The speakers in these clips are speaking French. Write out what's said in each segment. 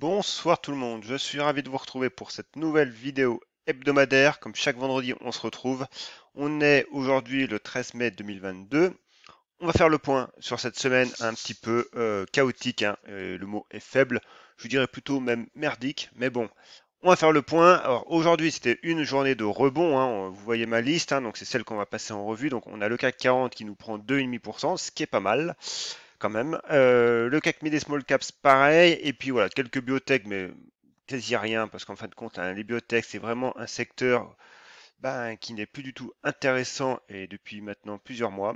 Bonsoir tout le monde, je suis ravi de vous retrouver pour cette nouvelle vidéo hebdomadaire. Comme chaque vendredi, on se retrouve. On est aujourd'hui le 13 mai 2022. On va faire le point sur cette semaine un petit peu euh, chaotique. Hein. Euh, le mot est faible, je dirais plutôt même merdique, mais bon. On va faire le point. Alors aujourd'hui, c'était une journée de rebond. Hein. Vous voyez ma liste, hein. donc c'est celle qu'on va passer en revue. Donc on a le CAC 40 qui nous prend 2,5%, ce qui est pas mal quand même. Euh, le CACMI des small caps, pareil. Et puis voilà, quelques biotech, mais quasi rien, parce qu'en fin de compte, hein, les biotech, c'est vraiment un secteur ben, qui n'est plus du tout intéressant et depuis maintenant plusieurs mois.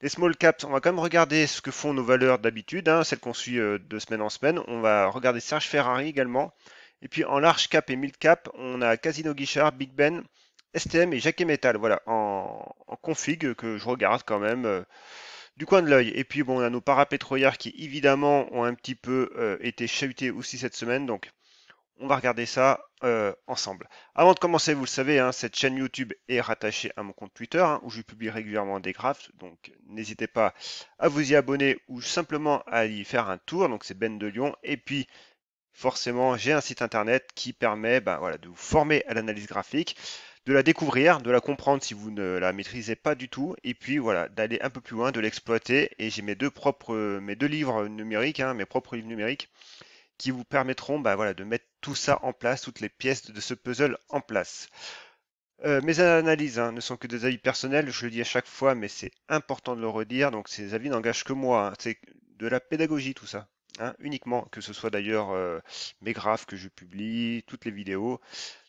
Les small caps, on va quand même regarder ce que font nos valeurs d'habitude, hein, celles qu'on suit euh, de semaine en semaine. On va regarder Serge Ferrari également. Et puis en large cap et mid cap, on a Casino Guichard, Big Ben, STM et et Metal. Voilà, en, config que je regarde quand même. Euh, du coin de l'œil. Et puis bon, on a nos parapétrolières qui évidemment ont un petit peu euh, été chahutés aussi cette semaine, donc on va regarder ça euh, ensemble. Avant de commencer, vous le savez, hein, cette chaîne YouTube est rattachée à mon compte Twitter, hein, où je publie régulièrement des graphes, donc n'hésitez pas à vous y abonner ou simplement à y faire un tour, donc c'est Ben de Lyon, et puis forcément j'ai un site internet qui permet ben, voilà, de vous former à l'analyse graphique de la découvrir, de la comprendre si vous ne la maîtrisez pas du tout, et puis voilà, d'aller un peu plus loin, de l'exploiter. Et j'ai mes deux propres, mes deux livres numériques, hein, mes propres livres numériques, qui vous permettront bah, voilà, de mettre tout ça en place, toutes les pièces de ce puzzle en place. Euh, mes analyses hein, ne sont que des avis personnels, je le dis à chaque fois, mais c'est important de le redire, donc ces avis n'engagent que moi, hein. c'est de la pédagogie tout ça, uniquement, que ce soit d'ailleurs euh, mes graphes que je publie, toutes les vidéos,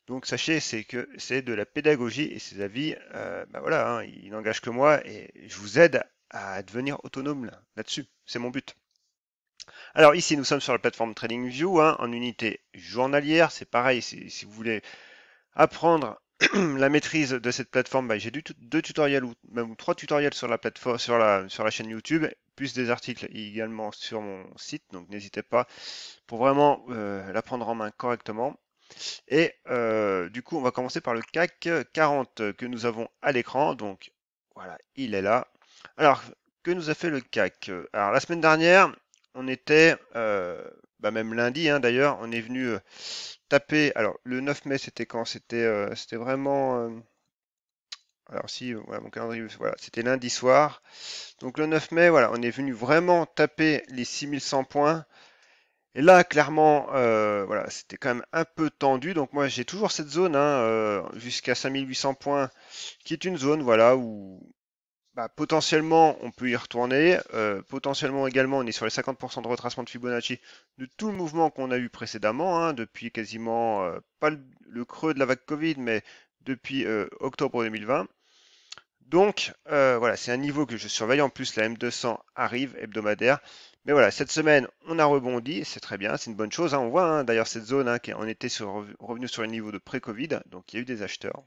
donc sachez, c'est que c'est de la pédagogie et ses avis, euh, ben voilà, hein, il n'engage que moi et je vous aide à devenir autonome là-dessus. c'est mon but. Alors ici, nous sommes sur la plateforme TradingView hein, en unité journalière. C'est pareil, si, vous voulez apprendre la maîtrise de cette plateforme, bah, j'ai deux tutoriels ou même trois tutoriels sur la, plateforme, sur la, sur la chaîne YouTube, plus des articles également sur mon site. Donc n'hésitez pas pour vraiment euh, la prendre en main correctement. Et euh, du coup, on va commencer par le CAC 40 que nous avons à l'écran. Donc voilà, il est là. Alors, que nous a fait le CAC Alors la semaine dernière, on était, euh, bah, même lundi hein, d'ailleurs, on est venu euh, taper. Alors le 9 mai, c'était quand C'était vraiment. alors si, voilà, mon calendrier, voilà, c'était lundi soir. Donc le 9 mai, voilà, on est venu vraiment taper les 6100 points. Et là, clairement, euh, voilà, c'était quand même un peu tendu. Donc moi, j'ai toujours cette zone hein, euh, jusqu'à 5800 points, qui est une zone voilà, où bah, potentiellement on peut y retourner. Euh, potentiellement également, on est sur les 50% de retracement de Fibonacci de tout le mouvement qu'on a eu précédemment, hein, depuis quasiment, pas le, le, creux de la vague Covid, mais depuis octobre 2020. Donc euh, voilà, c'est un niveau que je surveille. En plus, la M200 arrive hebdomadaire. Mais voilà, cette semaine, on a rebondi, c'est très bien, c'est une bonne chose. Hein. On voit hein, d'ailleurs cette zone hein, qui en était revenue sur le niveau de pré-Covid, donc il y a eu des acheteurs.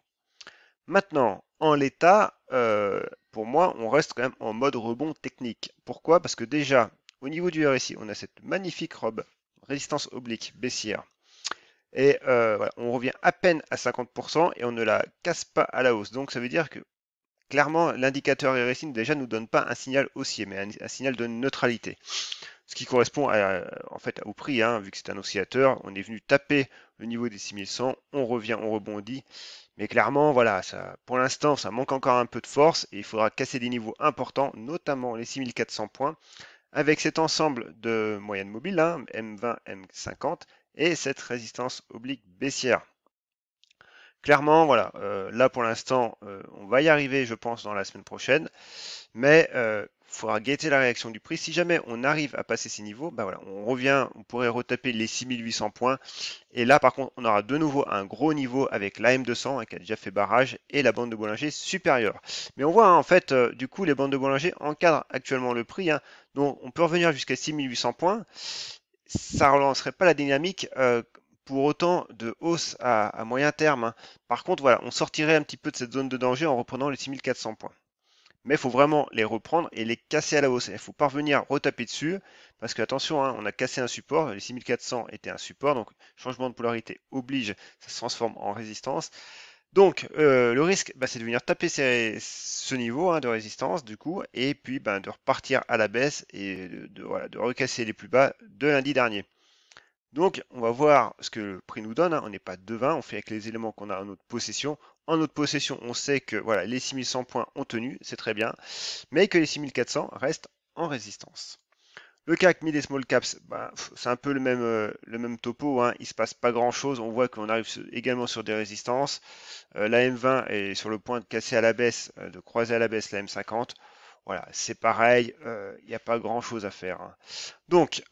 Maintenant, en l'état, euh, pour moi, on reste quand même en mode rebond technique. Pourquoi Parce que déjà, au niveau du RSI, on a cette magnifique robe, résistance oblique, baissière. Et euh, on revient à peine à 50% et on ne la casse pas à la hausse. Donc ça veut dire que clairement, l'indicateur RSI déjà ne nous donne pas un signal haussier, mais un, signal de neutralité. Ce qui correspond en fait au prix, hein, vu que c'est un oscillateur. On est venu taper le niveau des 6100, on revient, on rebondit. Mais clairement, voilà, pour l'instant, ça manque encore un peu de force et il faudra casser des niveaux importants, notamment les 6400 points, avec cet ensemble de moyennes mobiles, M20, hein, M50, et cette résistance oblique baissière clairement, voilà, euh, là pour l'instant, euh, on va y arriver, je pense, dans la semaine prochaine, mais il euh, faudra guetter la réaction du prix. Si jamais on arrive à passer ces niveaux, bah voilà, on revient, on pourrait retaper les 6800 points, et là par contre, on aura de nouveau un gros niveau avec l'AM200 hein, qui a déjà fait barrage et la bande de Bollinger supérieure. Mais on voit hein, en fait, du coup, les bandes de Bollinger encadrent actuellement le prix, hein, donc on peut revenir jusqu'à 6800 points, ça relancerait pas la dynamique pour autant de hausse à, moyen terme. Hein. Par contre, voilà, on sortirait un petit peu de cette zone de danger en reprenant les 6400 points. Mais il faut vraiment les reprendre et les casser à la hausse. Il faut parvenir revenir retaper dessus, parce que attention, hein, on a cassé un support, les 6400 étaient un support, donc changement de polarité oblige, ça se transforme en résistance. Donc euh, le risque, bah, c'est de venir taper ce niveau hein, de résistance du coup, et puis bah, de repartir à la baisse et de recasser les plus bas de lundi dernier. Donc, on va voir ce que le prix nous donne. Hein. On n'est pas devin, on fait avec les éléments qu'on a en notre possession. En notre possession, on sait que voilà, les 6100 points ont tenu, c'est très bien, mais que les 6400 restent en résistance. Le CAC mid et small caps, bah, c'est un peu le même, euh, le même topo, hein. il ne se passe pas grand chose, on voit qu'on arrive également sur des résistances. Euh, la M20 est sur le point de casser à la baisse, euh, de croiser à la baisse la M50. Voilà, c'est pareil, il n'y a pas grand chose à faire. Hein. Donc,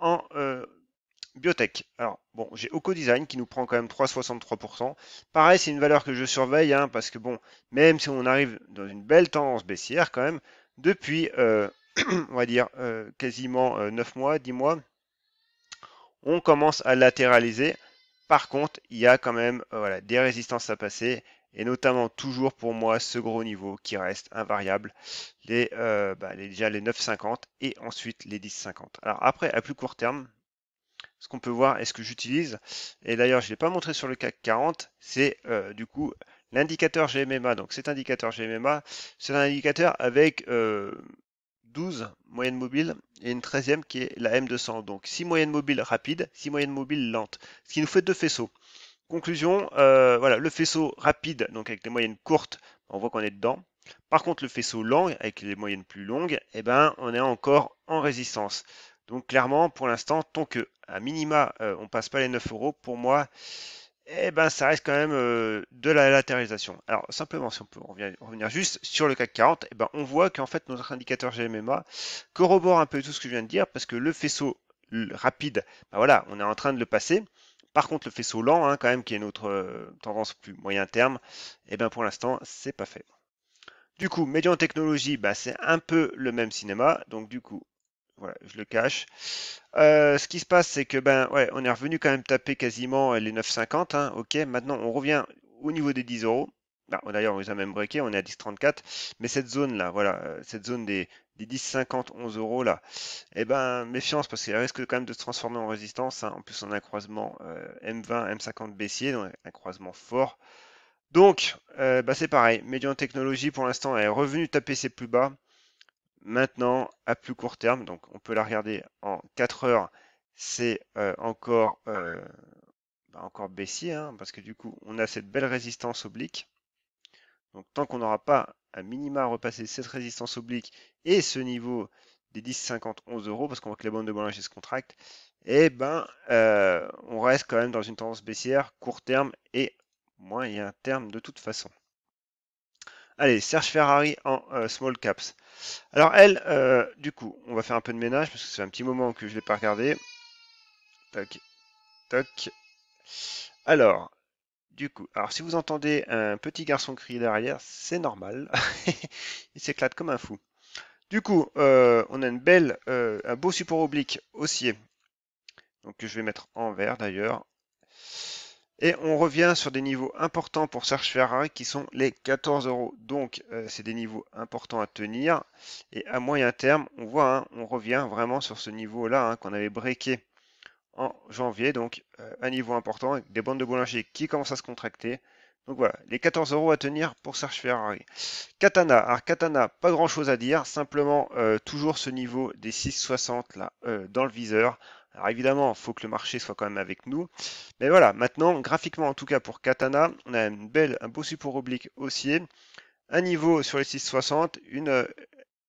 en Biotech. Alors, bon, j'ai OcoDesign Design qui nous prend quand même 3,63%. Pareil, c'est une valeur que je surveille, hein, parce que bon, même si on arrive dans une belle tendance baissière quand même, depuis, euh, on va dire, euh, quasiment 9 euh, mois, 10 mois, on commence à latéraliser. Par contre, il y a quand même voilà, des résistances à passer, et notamment toujours pour moi ce gros niveau qui reste invariable, les, bah, déjà les 9,50 et ensuite les 10,50. Alors après, à plus court terme, ce qu'on peut voir est ce que j'utilise, et d'ailleurs je ne l'ai pas montré sur le CAC 40, c'est euh, du coup l'indicateur GMMA. Donc cet indicateur GMMA, c'est un indicateur avec 12 euh, moyennes mobiles et une 13e qui est la M200. Donc 6 moyennes mobiles rapides, 6 moyennes mobiles lentes, ce qui nous fait deux faisceaux. Conclusion, euh, voilà, le faisceau rapide, donc avec les moyennes courtes, on voit qu'on est dedans. Par contre, le faisceau lent, avec les moyennes plus longues, et eh ben, on est encore en résistance. Donc clairement, pour l'instant, tant que à minima, euh, on passe pas les 9 euros, pour moi, eh ben, ça reste quand même euh, de la latéralisation. Alors simplement, si on peut revenir, juste sur le CAC 40, eh ben, on voit qu'en fait notre indicateur GMMA corrobore un peu tout ce que je viens de dire, parce que le faisceau rapide, ben voilà, on est en train de le passer. Par contre, le faisceau lent, hein, quand même, qui est notre euh, tendance plus moyen terme, eh ben, pour l'instant, c'est pas fait. Du coup, médian technologie, bah, c'est un peu le même cinéma. Donc du coup, voilà, je le cache. Euh, ce qui se passe, c'est que ben ouais, on est revenu quand même taper quasiment euh, les 9,50. Hein, ok, maintenant on revient au niveau des 10 euros. Bah, d'ailleurs, on les a même breaké, on est à 10,34. Mais cette zone là, voilà, euh, cette zone des, des 10, 11 euros là, eh ben méfiance parce qu'elle risque quand même de se transformer en résistance. Hein. En plus, on a un croisement M20, M50 baissier, donc un croisement fort. Donc, bah, c'est pareil. Median Technology pour l'instant est revenu taper ses plus bas. Maintenant, à plus court terme, donc on peut la regarder en 4 heures, c'est euh, encore, euh, bah, encore baissier, hein, parce que du coup, on a cette belle résistance oblique. Donc tant qu'on n'aura pas à minima repasser cette résistance oblique et ce niveau des 10, 50, 11 euros, parce qu'on voit que les bandes de Bollinger se contractent, eh ben, euh, on reste quand même dans une tendance baissière, court terme et moyen terme de toute façon. Allez, Serge Ferrari en small caps. Alors elle, euh, du coup, on va faire un peu de ménage parce que c'est un petit moment que je ne l'ai pas regardé. Alors, du coup, alors si vous entendez un petit garçon crier derrière, c'est normal. Il s'éclate comme un fou. Du coup, euh, on a une belle, euh, un beau support oblique haussier. Donc que je vais mettre en vert d'ailleurs. Et on revient sur des niveaux importants pour Serge Ferrari qui sont les 14 euros. Donc euh, c'est des niveaux importants à tenir. Et à moyen terme, on voit, hein, on revient vraiment sur ce niveau-là hein, qu'on avait breaké en janvier. Donc euh, un niveau important avec des bandes de boulanger qui commencent à se contracter. Donc voilà, les 14 euros à tenir pour Serge Ferrari. Katana, alors Katana, pas grand chose à dire, simplement euh, toujours ce niveau des 6,60 là dans le viseur. Alors évidemment, il faut que le marché soit quand même avec nous. Mais voilà, maintenant, graphiquement en tout cas pour Katana, on a une belle, un beau support oblique haussier, un niveau sur les 660, une euh,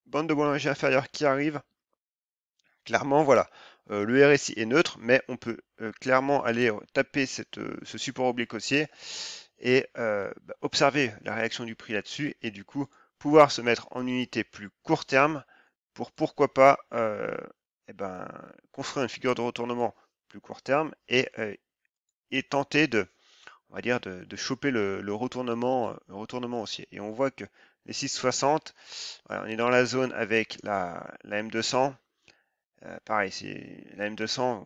bande de Bollinger inférieure qui arrive. Clairement, voilà, euh, le RSI est neutre, mais on peut euh, clairement aller taper ce support oblique haussier et bah, observer la réaction du prix là-dessus et du coup pouvoir se mettre en unité plus court terme pour pourquoi pas eh ben, construire une figure de retournement plus court terme et, euh, tenter de, on va dire, de, choper le, retournement, le retournement haussier. Et on voit que les 660, on est dans la zone avec la, M200. Euh, pareil, c'est la M200,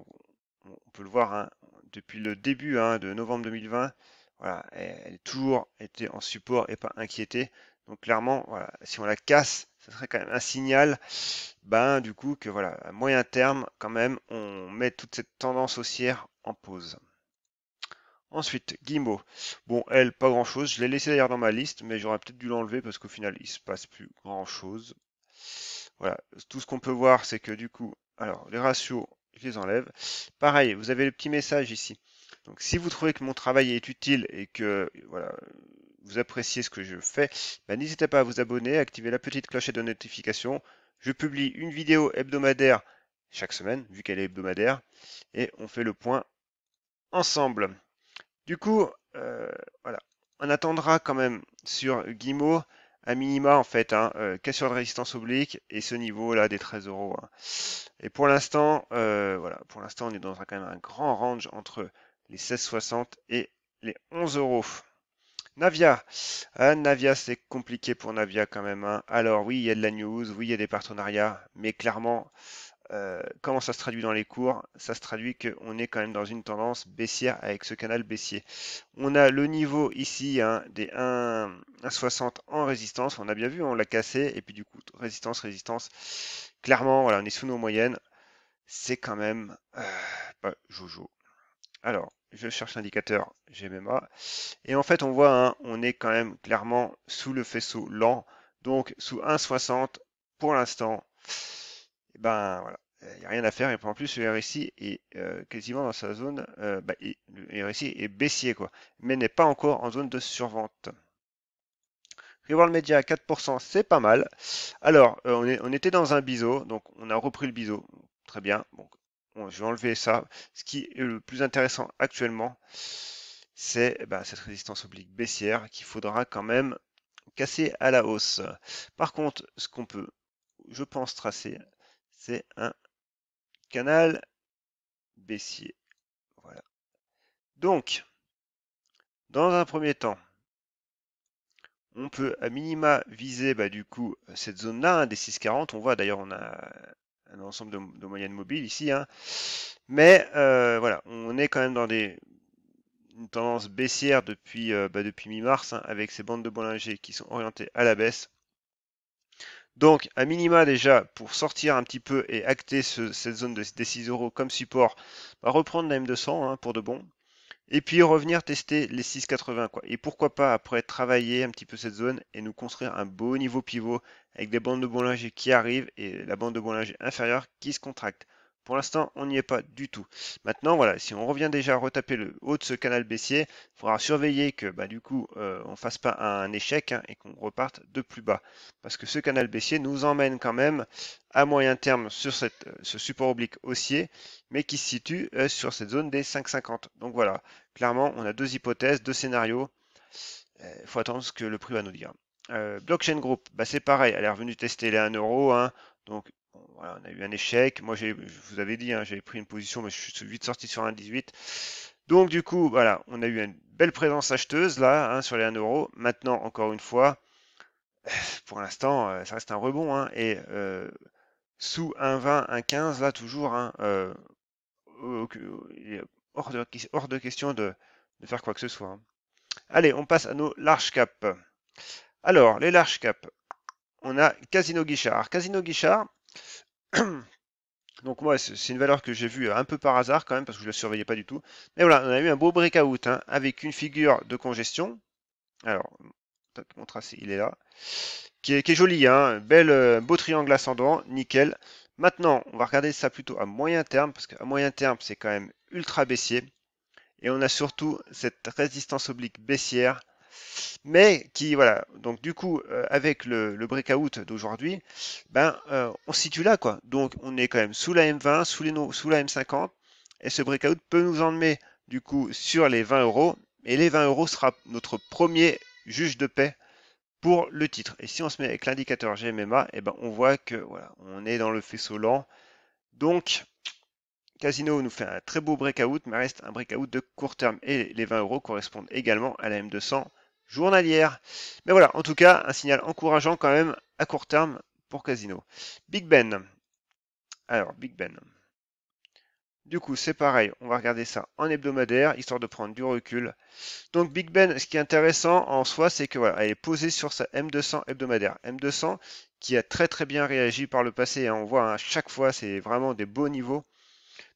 on peut le voir hein, depuis le début hein, de novembre 2020. Voilà, elle, a toujours été en support et pas inquiétée. Donc clairement, voilà, si on la casse ce serait quand même un signal, ben, du coup, que voilà, à moyen terme, quand même, on met toute cette tendance haussière en pause. Ensuite, Gimbo. Bon, elle, pas grand chose. Je l'ai laissé d'ailleurs dans ma liste, mais j'aurais peut-être dû l'enlever parce qu'au final, il se passe plus grand chose. Voilà. Tout ce qu'on peut voir, c'est que du coup, alors, les ratios, je les enlève. Pareil, vous avez le petit message ici. Donc, si vous trouvez que mon travail est utile et que, voilà, vous appréciez ce que je fais, bah, n'hésitez pas à vous abonner, à activer la petite clochette de notification. Je publie une vidéo hebdomadaire chaque semaine, vu qu'elle est hebdomadaire, et on fait le point ensemble. Du coup, euh, voilà, on attendra quand même sur Guimau à minima en fait, hein, euh, cassure de résistance oblique et ce niveau là des 13 euros. Hein. Et pour l'instant, euh, voilà, pour l'instant on est dans quand même un grand range entre les 16,60 et les 11 euros. Navia. Hein, Navia, c'est compliqué pour Navia quand même. Hein. Alors oui, il y a de la news, oui, il y a des partenariats, mais clairement, euh, comment ça se traduit dans les cours Ça se traduit qu'on est quand même dans une tendance baissière avec ce canal baissier. On a le niveau ici hein, des 1,60 en résistance, on a bien vu, on l'a cassé, et puis du coup, résistance, résistance. Clairement, voilà, on est sous nos moyennes. C'est quand même euh, jojo. Alors, je cherche l'indicateur gma Et en fait, on voit, hein, on est quand même clairement sous le faisceau lent, donc sous 1,60 pour l'instant. Eh ben voilà, il n'y a rien à faire. Et en plus, le RSI est euh, quasiment dans sa zone, euh, bah, le RSI est baissier, quoi, mais n'est pas encore en zone de survente. reward Media à 4%, c'est pas mal. Alors, euh, on, on, était dans un biseau, donc on a repris le biseau. Très bien. Donc, Bon, je vais enlever ça. Ce qui est le plus intéressant actuellement, c'est eh ben, cette résistance oblique baissière qu'il faudra quand même casser à la hausse. Par contre, ce qu'on peut, je pense, tracer, c'est un canal baissier. Voilà. Donc, dans un premier temps, on peut à minima viser bah, du coup cette zone-là, hein, des 640. On voit d'ailleurs, on a l'ensemble de, moyennes mobiles ici. Hein. Mais euh, voilà, on est quand même dans des, une tendance baissière depuis, euh, bah, depuis mi-mars, hein, avec ces bandes de Bollinger qui sont orientées à la baisse. Donc, à minima déjà, pour sortir un petit peu et acter cette zone de, des 6 euros comme support, bah, reprendre la M200 hein, pour de bon. Et puis revenir tester les 6,80 quoi. Et pourquoi pas après travailler un petit peu cette zone et nous construire un beau niveau pivot avec des bandes de bon qui arrivent et la bande de bon inférieure qui se contracte. Pour l'instant, on n'y est pas du tout. Maintenant, voilà, si on revient déjà à retaper le haut de ce canal baissier, il faudra surveiller que bah, du coup, euh, on ne fasse pas un échec hein, et qu'on reparte de plus bas. Parce que ce canal baissier nous emmène quand même à moyen terme sur euh, ce support oblique haussier, mais qui se situe euh, sur cette zone des 5,50. Donc voilà, clairement, on a deux hypothèses, deux scénarios. Il faut attendre ce que le prix va nous dire. blockchain Group, bah, c'est pareil, elle est revenue tester les 1€. Hein. donc on, a eu un échec. Moi, je vous avais dit, hein, j'avais pris une position, mais je suis vite sorti sur 1,18. 18. Donc, du coup, voilà, on a eu une belle présence acheteuse là hein, sur les 1 euro. Maintenant, encore une fois, pour l'instant, euh, ça reste un rebond. Hein. et euh, sous 1,20, 1,15, là, toujours, euh, hors, de, hors de question de, de, faire quoi que ce soit. Allez, on passe à nos large caps. Alors, les large caps on a Casino Guichard. Casino Guichard, Donc moi, c'est une valeur que j'ai vue euh, un peu par hasard quand même, parce que je ne la surveillais pas du tout. Mais voilà, on a eu un beau breakout hein, avec une figure de congestion. Alors, mon tracé, il est là. Qui est, joli, hein, bel, euh, beau triangle ascendant, nickel. Maintenant, on va regarder ça plutôt à moyen terme, parce qu'à moyen terme, c'est quand même ultra baissier. Et on a surtout cette résistance oblique baissière mais qui, voilà, donc du coup, euh, avec le, le breakout d'aujourd'hui, ben, euh, on se situe là, quoi. Donc on est quand même sous la M20, sous, les sous la M50, et ce breakout peut nous emmener, du coup, sur les 20 euros, et les 20 euros sera notre premier juge de paix pour le titre. Et si on se met avec l'indicateur GMMA, et eh ben, on voit que, voilà, on est dans le faisceau lent. Donc, Casino nous fait un très beau breakout, mais reste un breakout de court terme. Et les 20 euros correspondent également à la M200 journalière. Mais voilà, en tout cas, un signal encourageant quand même à court terme pour Casino. Big Ben. Alors, Big Ben. Du coup, c'est pareil, on va regarder ça en hebdomadaire, histoire de prendre du recul. Donc Big Ben, ce qui est intéressant en soi, c'est que voilà, elle est posée sur sa M200 hebdomadaire. M200 qui a très très bien réagi par le passé, hein. on voit à hein, chaque fois, c'est vraiment des beaux niveaux.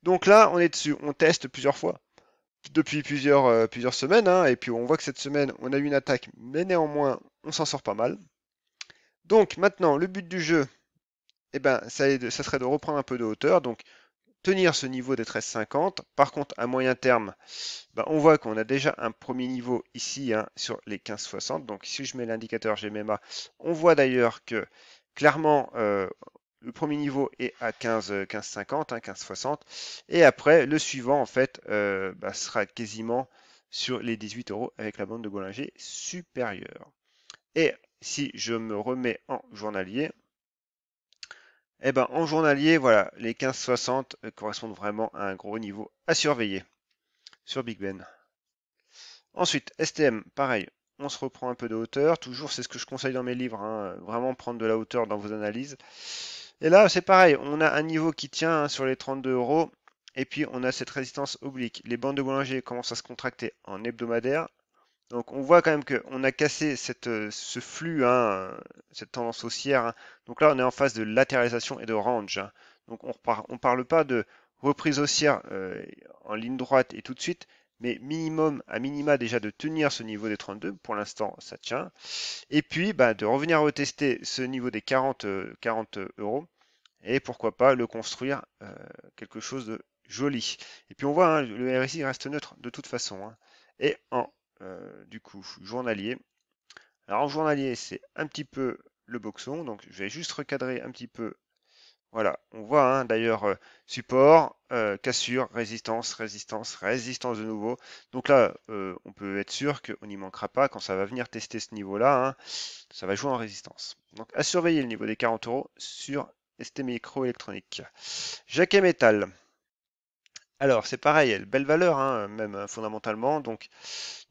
Donc là, on est dessus, on teste plusieurs fois depuis plusieurs, euh, semaines. Hein, et puis on voit que cette semaine, on a eu une attaque, mais néanmoins, on s'en sort pas mal. Donc maintenant, le but du jeu, eh ben, ça, serait de reprendre un peu de hauteur. Donc tenir ce niveau des 13,50. Par contre, à moyen terme, ben, on voit qu'on a déjà un premier niveau ici hein, sur les 15,60. Donc si je mets l'indicateur GMMA, on voit d'ailleurs que clairement, euh, le premier niveau est à 15, 15,50, 15,60. Et après, le suivant, en fait, euh, bah, sera quasiment sur les 18 euros avec la bande de Bollinger supérieure. Et si je me remets en journalier, eh ben, en journalier, voilà, les 15,60 euh, correspondent vraiment à un gros niveau à surveiller sur Big Ben. Ensuite, STM, pareil, on se reprend un peu de hauteur. Toujours, c'est ce que je conseille dans mes livres, hein, vraiment prendre de la hauteur dans vos analyses. Et là, c'est pareil, on a un niveau qui tient hein, sur les 32 euros. Et puis, on a cette résistance oblique. Les bandes de Bollinger commencent à se contracter en hebdomadaire. Donc, on voit quand même qu'on a cassé euh, ce flux, hein, cette tendance haussière. Hein. Donc là, on est en phase de latéralisation et de range. Donc, on ne parle pas de reprise haussière euh, en ligne droite et tout de suite mais minimum, à minima déjà de tenir ce niveau des 32, pour l'instant ça tient, et puis bah, de revenir retester ce niveau des 40, euh, euros, et pourquoi pas le construire euh, quelque chose de joli. Et puis on voit, hein, le RSI reste neutre de toute façon, hein. et en euh, du coup journalier, alors en journalier c'est un petit peu le boxon, donc je vais juste recadrer un petit peu voilà, on voit hein, d'ailleurs euh, support, euh, cassure, résistance, résistance, résistance de nouveau. Donc là, euh, on peut être sûr qu'on n'y manquera pas quand ça va venir tester ce niveau-là. Hein. ça va jouer en résistance. Donc à surveiller le niveau des 40 euros sur ST Microélectronique. Jacquet métal. Alors c'est pareil, belle valeur hein, même fondamentalement. Donc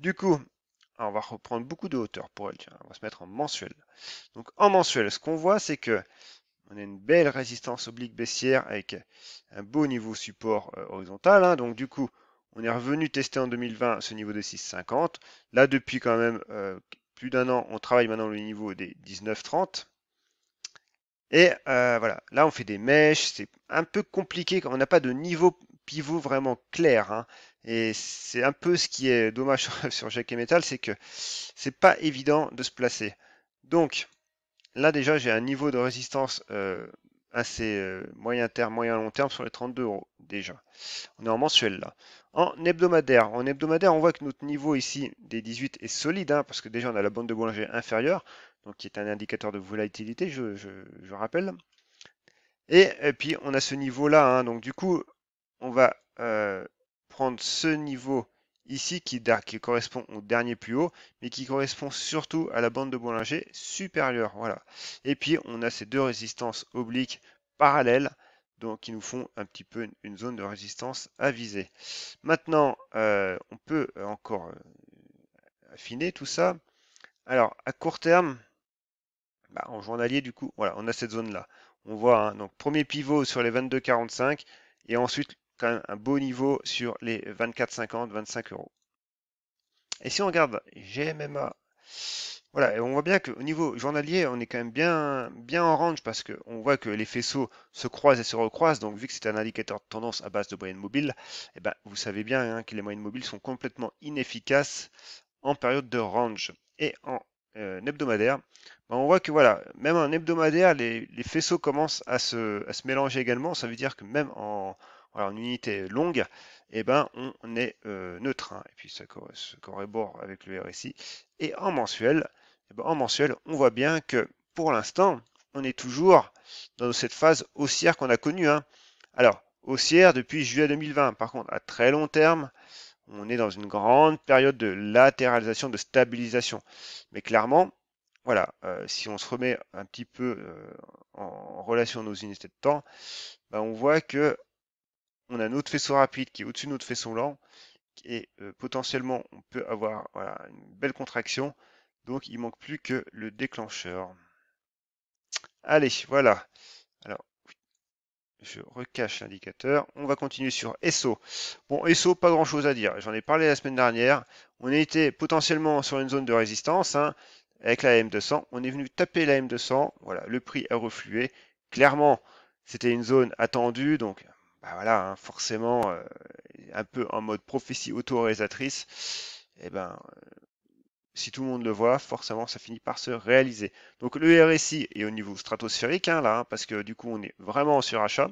du coup, on va reprendre beaucoup de hauteur pour elle. on va se mettre en mensuel. Donc en mensuel, ce qu'on voit, c'est que on a une belle résistance oblique baissière avec un beau niveau support euh, horizontal. Hein. Donc du coup, on est revenu tester en 2020 ce niveau de 6,50. Là, depuis quand même euh, plus d'un an, on travaille maintenant le niveau des 19,30. Et euh, voilà, là on fait des mèches, c'est un peu compliqué quand on n'a pas de niveau pivot vraiment clair. Hein. Et c'est un peu ce qui est dommage sur, Jack et Metal, c'est que c'est pas évident de se placer. Donc, Là, déjà, j'ai un niveau de résistance euh, assez euh, moyen terme, moyen long terme sur les 32 euros déjà. On est en mensuel là. En hebdomadaire, en hebdomadaire, on voit que notre niveau ici des 18 est solide hein, parce que déjà on a la bande de boulanger inférieure, donc qui est un indicateur de volatilité, je, rappelle. Et, puis on a ce niveau là, hein, donc du coup on va euh, prendre ce niveau ici qui, correspond au dernier plus haut, mais qui correspond surtout à la bande de Bollinger supérieure. Voilà. Et puis on a ces deux résistances obliques parallèles, donc qui nous font un petit peu une, zone de résistance à viser. Maintenant, euh, on peut euh, encore euh, affiner tout ça. Alors, à court terme, bah, en journalier, du coup, voilà, on a cette zone-là. On voit, hein, donc, premier pivot sur les 22,45, et ensuite quand même un beau niveau sur les 24,50, 25 euros. Et si on regarde GMMA, voilà, et on voit bien qu'au niveau journalier, on est quand même bien, bien en range parce qu'on voit que les faisceaux se croisent et se recroisent. Donc, vu que c'est un indicateur de tendance à base de moyenne mobile, eh ben, vous savez bien hein, que les moyennes mobiles sont complètement inefficaces en période de range. Et en euh, hebdomadaire, ben, on voit que voilà, même en hebdomadaire, les, faisceaux commencent à se, à se mélanger également. Ça veut dire que même en, en unité longue, eh ben, on est euh, neutre. Hein. et puis ça, correspond avec le RSI. Et en mensuel, eh ben, en mensuel, on voit bien que pour l'instant, on est toujours dans cette phase haussière qu'on a connue. Hein. Alors, haussière depuis juillet 2020. Par contre, à très long terme, on est dans une grande période de latéralisation, de stabilisation. Mais clairement, voilà, euh, si on se remet un petit peu euh, en relation aux nos unités de temps, ben, on voit que on a notre faisceau rapide qui est au-dessus de notre faisceau lent, et euh, potentiellement on peut avoir une belle contraction, donc il manque plus que le déclencheur. Allez, voilà. Alors, je recache l'indicateur. On va continuer sur ESO. Bon, ESO, pas grand chose à dire. J'en ai parlé la semaine dernière. On était potentiellement sur une zone de résistance hein, avec la M200. On est venu taper la M200. Voilà, le prix a reflué. Clairement, c'était une zone attendue. Donc, bah voilà, hein, forcément, euh, un peu en mode prophétie autoréalisatrice, et eh ben, euh, si tout le monde le voit, forcément, ça finit par se réaliser. Donc le RSI est au niveau stratosphérique, hein, là, hein, parce que du coup, on est vraiment sur surachat.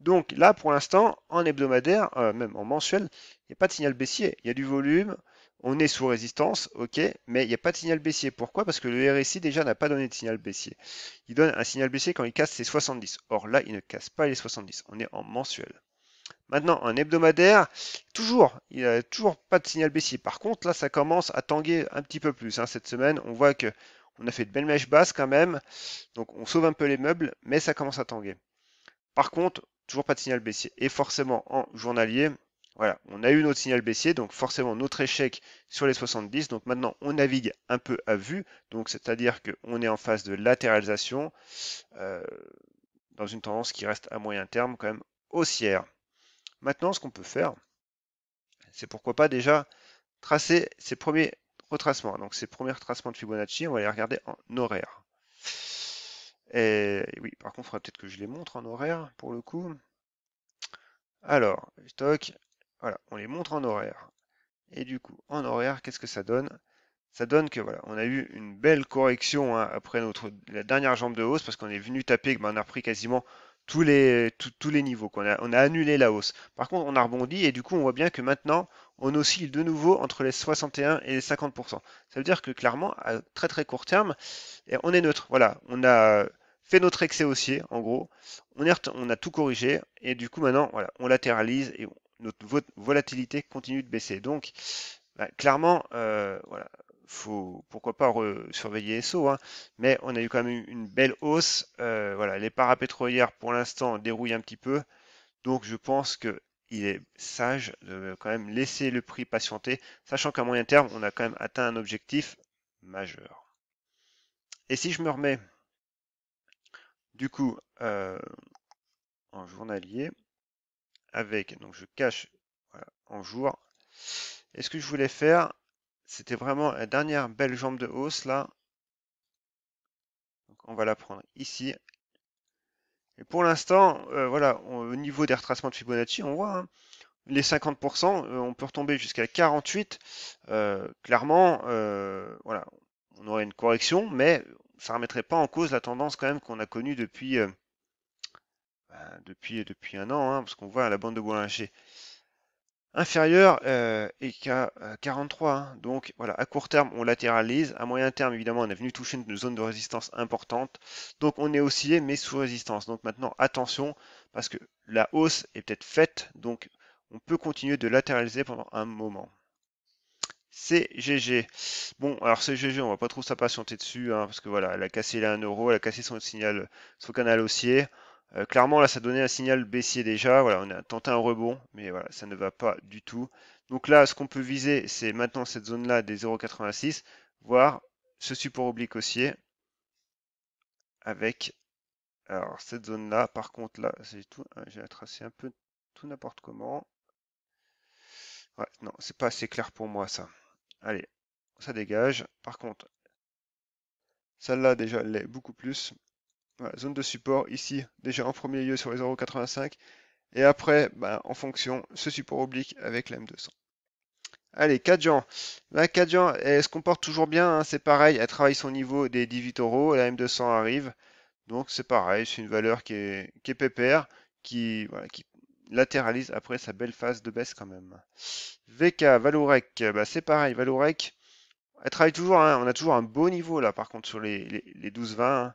Donc là, pour l'instant, en hebdomadaire, euh, même en mensuel, il n'y a pas de signal baissier. Il y a du volume, on est sous résistance, ok, mais il n'y a pas de signal baissier. Pourquoi Parce que le RSI déjà n'a pas donné de signal baissier. Il donne un signal baissier quand il casse ses 70. Or là, il ne casse pas les 70. On est en mensuel. Maintenant, en hebdomadaire, toujours, il n'y a toujours pas de signal baissier. Par contre, là, ça commence à tanguer un petit peu plus. Hein. Cette semaine, on voit que on a fait de belles mèches basses quand même. Donc on sauve un peu les meubles, mais ça commence à tanguer. Par contre, toujours pas de signal baissier. Et forcément, en journalier, voilà, on a eu notre signal baissier, donc forcément notre échec sur les 70. Donc maintenant, on navigue un peu à vue, donc c'est-à-dire qu'on est en phase de latéralisation euh, dans une tendance qui reste à moyen terme quand même haussière. Maintenant, ce qu'on peut faire, c'est pourquoi pas déjà tracer ces premiers retracements. Donc ces premiers retracements de Fibonacci, on va les regarder en horaire. Et oui, par contre, il faudrait peut-être que je les montre en horaire pour le coup. Alors, stock, voilà, on les montre en horaire. Et du coup, en horaire, qu'est-ce que ça donne Ça donne que voilà, on a eu une belle correction hein, après notre la dernière jambe de hausse parce qu'on est venu taper, ben, on a repris quasiment tous les, tous les niveaux, qu'on a, on a annulé la hausse. Par contre, on a rebondi et du coup, on voit bien que maintenant, on oscille de nouveau entre les 61 et les 50%. Ça veut dire que clairement, à très très court terme, eh, on est neutre. Voilà, on a fait notre excès haussier, en gros, on, est, on a tout corrigé et du coup, maintenant, voilà, on latéralise et on notre volatilité continue de baisser. Donc, bah, clairement, euh, voilà, faut pourquoi pas surveiller les hein, mais on a eu quand même une belle hausse. Euh, voilà, les parapétrolières pour l'instant dérouillent un petit peu, donc je pense que il est sage de quand même laisser le prix patienter, sachant qu'à moyen terme, on a quand même atteint un objectif majeur. Et si je me remets du coup euh, en journalier, avec, donc je cache en jour. Et ce que je voulais faire, c'était vraiment la dernière belle jambe de hausse là. Donc on va la prendre ici. Et pour l'instant, euh, voilà, au niveau des retracements de Fibonacci, on voit hein, les 50%, euh, on peut retomber jusqu'à 48. Euh, clairement, voilà, on aurait une correction, mais ça ne remettrait pas en cause la tendance quand même qu'on a connue depuis euh, depuis, depuis un an, hein, parce qu'on voit la bande de Boulanger inférieure euh, et qu'à 43. Euh, hein. Donc voilà, à court terme, on latéralise. À moyen terme, évidemment, on est venu toucher une zone de résistance importante. Donc on est oscillé, mais sous résistance. Donc maintenant, attention, parce que la hausse est peut-être faite. Donc on peut continuer de latéraliser pendant un moment. CGG. Bon, alors CGG, on va pas trop s'impatienter dessus, hein, parce que voilà, elle a cassé les 1€, elle a cassé son signal, son canal haussier. Euh, clairement, là, ça donnait un signal baissier déjà. Voilà, on a tenté un rebond, mais voilà, ça ne va pas du tout. Donc là, ce qu'on peut viser, c'est maintenant cette zone-là des 0,86, voire ce support oblique haussier avec alors cette zone-là. Par contre, là, c'est tout, ah, j'ai tracé un peu tout n'importe comment. Ouais, non, c'est pas assez clair pour moi ça. Allez, ça dégage. Par contre, celle-là déjà l'est beaucoup plus zone de support ici, déjà en premier lieu sur les 0,85 et après, bah, en fonction, ce support oblique avec la M200. Allez, Cadjan, La elle se comporte toujours bien, hein, c'est pareil, elle travaille son niveau des 18 euros, la M200 arrive, donc c'est pareil, c'est une valeur qui est, qui pépère, qui, latéralise après sa belle phase de baisse quand même. VK, Valorec, bah, c'est pareil, Valorec. elle travaille toujours, hein, on a toujours un beau niveau là par contre sur les, les, 12-20,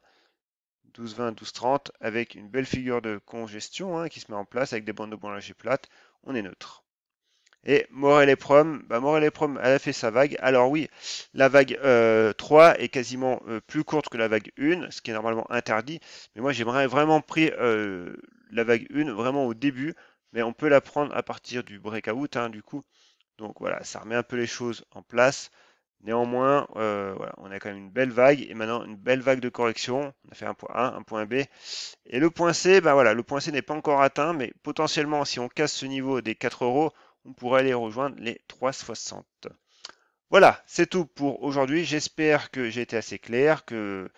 12-20, 12-30, avec une belle figure de congestion hein, qui se met en place avec des bandes de lâchées plates, on est neutre. Et Morel et Prom, bah, Morel et Prom, elle a fait sa vague. Alors oui, la vague 3 euh, est quasiment euh, plus courte que la vague 1, ce qui est normalement interdit. Mais moi, j'aimerais vraiment pris euh, la vague 1 vraiment au début, mais on peut la prendre à partir du breakout, hein, du coup. Donc voilà, ça remet un peu les choses en place. Néanmoins, euh, voilà, on a quand même une belle vague et maintenant une belle vague de correction. On a fait un point A, un point B. Et le point C, ben voilà, le point C n'est pas encore atteint, mais potentiellement, si on casse ce niveau des 4 euros, on pourrait aller rejoindre les 3,60. Voilà, c'est tout pour aujourd'hui. J'espère que j'ai été assez clair, que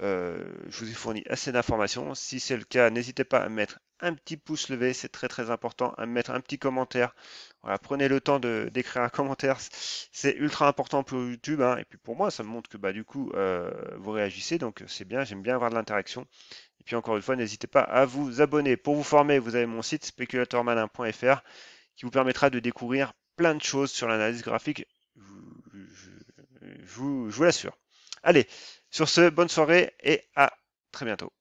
euh, je vous ai fourni assez d'informations. Si c'est le cas, n'hésitez pas à mettre un petit pouce levé, c'est très très important, à mettre un petit commentaire. Voilà, prenez le temps de d'écrire un commentaire, c'est ultra important pour YouTube, hein, et puis pour moi, ça me montre que bah, du coup, euh, vous réagissez, donc c'est bien, j'aime bien avoir de l'interaction. Et puis encore une fois, n'hésitez pas à vous abonner. Pour vous former, vous avez mon site spéculateurmalin.fr qui vous permettra de découvrir plein de choses sur l'analyse graphique je vous, l'assure. Allez, sur ce, bonne soirée et à très bientôt.